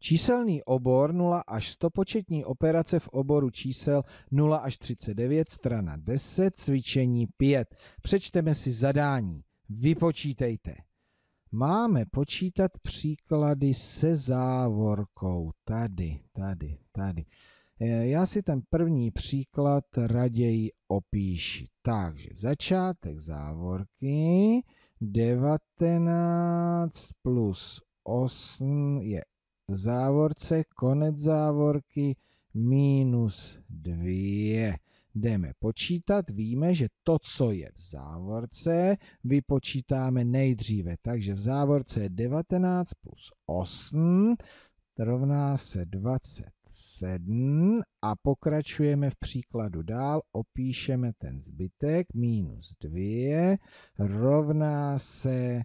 Číselný obor 0 až 100 početní operace v oboru čísel 0 až 39, strana 10, cvičení 5. Přečteme si zadání. Vypočítejte. Máme počítat příklady se závorkou. Tady, tady, tady. Eh, já si ten první příklad raději opíši. Takže začátek závorky 19 plus 8 je závorce, konec závorky, minus 2. Jdeme počítat, víme, že to, co je v závorce, vypočítáme nejdříve. Takže v závorce je 19 plus 8 to rovná se 27 a pokračujeme v příkladu dál, opíšeme ten zbytek, minus 2 rovná se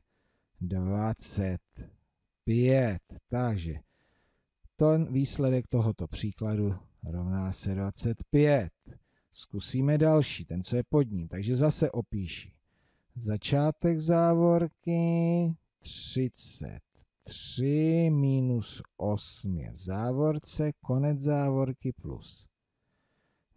25. Takže ten výsledek tohoto příkladu rovná se 25. Zkusíme další, ten, co je pod ním. Takže zase opíši. Začátek závorky 33 minus 8 je v závorce, konec závorky plus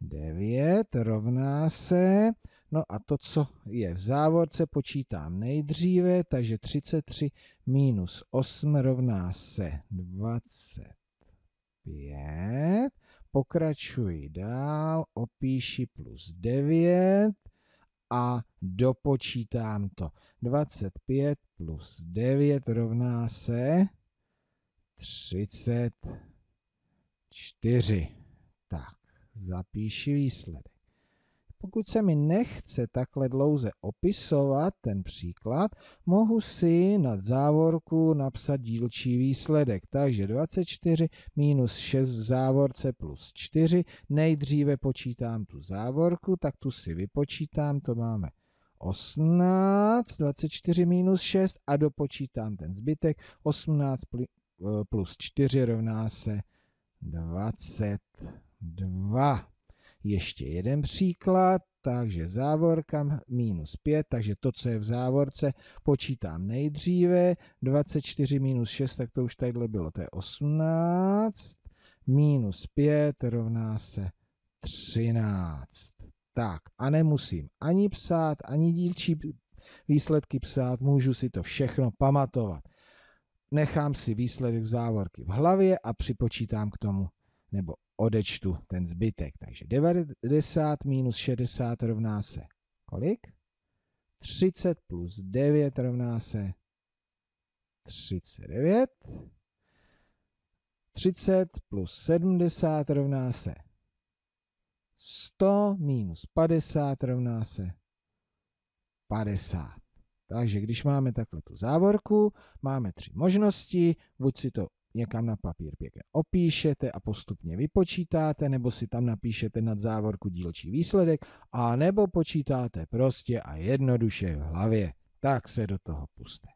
9 rovná se, no a to, co je v závorce, počítám nejdříve, takže 33 minus 8 rovná se 20. 5, pokračuji dál, opíši plus 9 a dopočítám to. 25 plus 9 rovná se 34. Tak, zapíši výsledek. Pokud se mi nechce takhle dlouze opisovat ten příklad, mohu si nad závorku napsat dílčí výsledek. Takže 24 minus 6 v závorce plus 4. Nejdříve počítám tu závorku, tak tu si vypočítám, to máme 18, 24 minus 6 a dopočítám ten zbytek. 18 eh, plus 4 rovná se 22 ještě jeden příklad, takže závorka minus 5, takže to, co je v závorce, počítám nejdříve. 24 minus 6, tak to už tadyhle bylo, to je 18. Minus 5 rovná se 13. Tak a nemusím ani psát, ani dílčí výsledky psát, můžu si to všechno pamatovat. Nechám si výsledek závorky v hlavě a připočítám k tomu, nebo odečtu ten zbytek. Takže 90 minus 60 rovná se kolik? 30 plus 9 rovná se 39. 30 plus 70 rovná se 100 minus 50 rovná se 50. Takže když máme takhle tu závorku, máme tři možnosti, buď si to někam na papír pěkně opíšete a postupně vypočítáte, nebo si tam napíšete nad závorku dílčí výsledek, a nebo počítáte prostě a jednoduše v hlavě. Tak se do toho puste.